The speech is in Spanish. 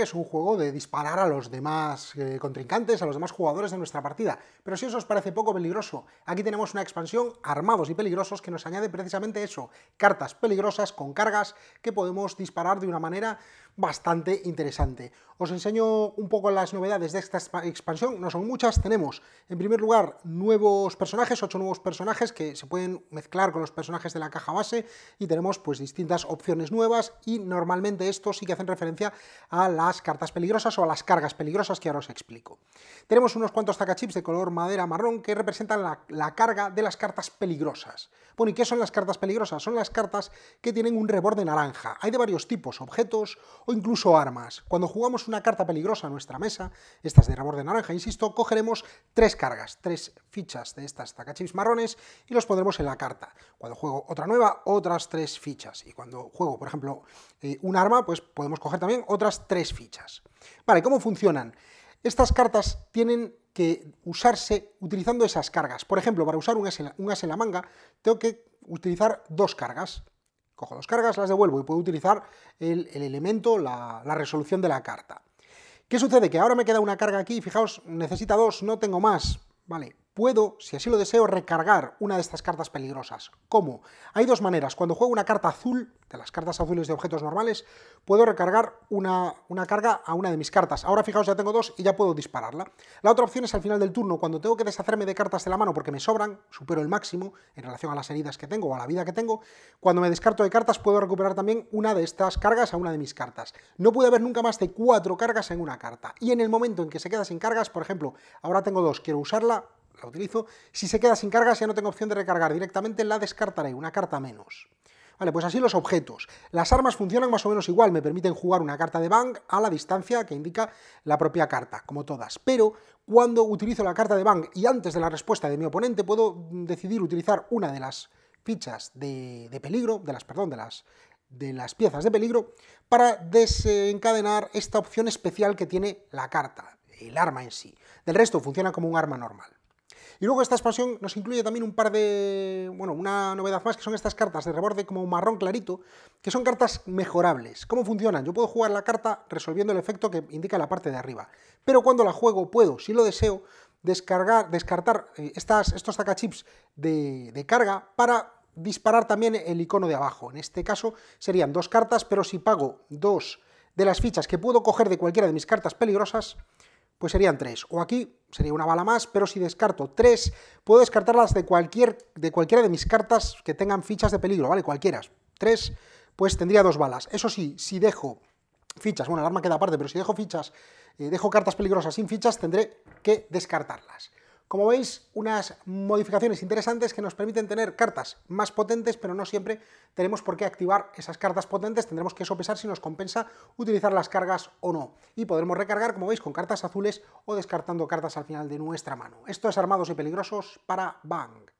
es un juego de disparar a los demás eh, contrincantes, a los demás jugadores de nuestra partida. Pero si eso os parece poco peligroso, aquí tenemos una expansión Armados y Peligrosos que nos añade precisamente eso, cartas peligrosas con cargas que podemos disparar de una manera bastante interesante. Os enseño un poco las novedades de esta expansión, no son muchas, tenemos en primer lugar nuevos personajes, ocho nuevos personajes que se pueden mezclar con los personajes de la caja base y tenemos pues distintas opciones nuevas y normalmente estos sí que hacen referencia a las cartas peligrosas o a las cargas peligrosas que ahora os explico. Tenemos unos cuantos tacachips de color madera marrón que representan la, carga de las cartas peligrosas. Bueno, ¿y qué son las cartas peligrosas? Son las cartas que tienen un reborde naranja. Hay de varios tipos, objetos o incluso armas. Cuando jugamos una carta peligrosa a nuestra mesa, estas de reborde naranja, insisto, cogeremos tres cargas, tres fichas de estas tacachips marrones y los pondremos en la carta. Cuando juego otra nueva, otras tres fichas. Y cuando juego, por ejemplo, eh, un arma, pues podemos coger también otras tres tres fichas. Vale, ¿cómo funcionan? Estas cartas tienen que usarse utilizando esas cargas. Por ejemplo, para usar un as, en la, manga, tengo que utilizar dos cargas. Cojo dos cargas, las devuelvo y puedo utilizar el, elemento, la, la resolución de la carta. ¿Qué sucede? Que ahora me queda una carga aquí, fijaos, necesita dos, no tengo más. Vale, puedo, si así lo deseo, recargar una de estas cartas peligrosas. ¿Cómo? Hay dos maneras. Cuando juego una carta azul, de las cartas azules de objetos normales, puedo recargar una, una, carga a una de mis cartas. Ahora fijaos, ya tengo dos y ya puedo dispararla. La otra opción es al final del turno, cuando tengo que deshacerme de cartas de la mano porque me sobran, supero el máximo en relación a las heridas que tengo o a la vida que tengo, cuando me descarto de cartas puedo recuperar también una de estas cargas a una de mis cartas. No puede haber nunca más de cuatro cargas en una carta. Y en el momento en que se queda sin cargas, por ejemplo, ahora tengo dos, quiero usarla, la utilizo. Si se queda sin cargas, ya no tengo opción de recargar directamente, la descartaré, una carta menos. Vale, pues así los objetos. Las armas funcionan más o menos igual, me permiten jugar una carta de Bang a la distancia que indica la propia carta, como todas. Pero cuando utilizo la carta de Bang y antes de la respuesta de mi oponente, puedo decidir utilizar una de las fichas de, de peligro, de las, perdón, de las, de las piezas de peligro, para desencadenar esta opción especial que tiene la carta, el arma en sí. Del resto funciona como un arma normal. Y luego esta expansión nos incluye también un par de, bueno, una novedad más, que son estas cartas de reborde como marrón clarito, que son cartas mejorables. ¿Cómo funcionan? Yo puedo jugar la carta resolviendo el efecto que indica la parte de arriba, pero cuando la juego puedo, si lo deseo, descargar, descartar eh, estas, estos tacachips de, de carga para disparar también el icono de abajo. En este caso serían dos cartas, pero si pago dos de las fichas que puedo coger de cualquiera de mis cartas peligrosas, pues serían tres, O aquí sería una bala más, pero si descarto tres, puedo descartarlas de, cualquier, de cualquiera de mis cartas que tengan fichas de peligro, ¿vale? Cualquiera. tres, pues tendría dos balas. Eso sí, si dejo fichas, bueno, el arma queda aparte, pero si dejo fichas, eh, dejo cartas peligrosas sin fichas, tendré que descartarlas. Como veis, unas modificaciones interesantes que nos permiten tener cartas más potentes, pero no siempre tenemos por qué activar esas cartas potentes, tendremos que sopesar si nos compensa utilizar las cargas o no. Y podremos recargar, como veis, con cartas azules o descartando cartas al final de nuestra mano. Esto es Armados y Peligrosos para Bang.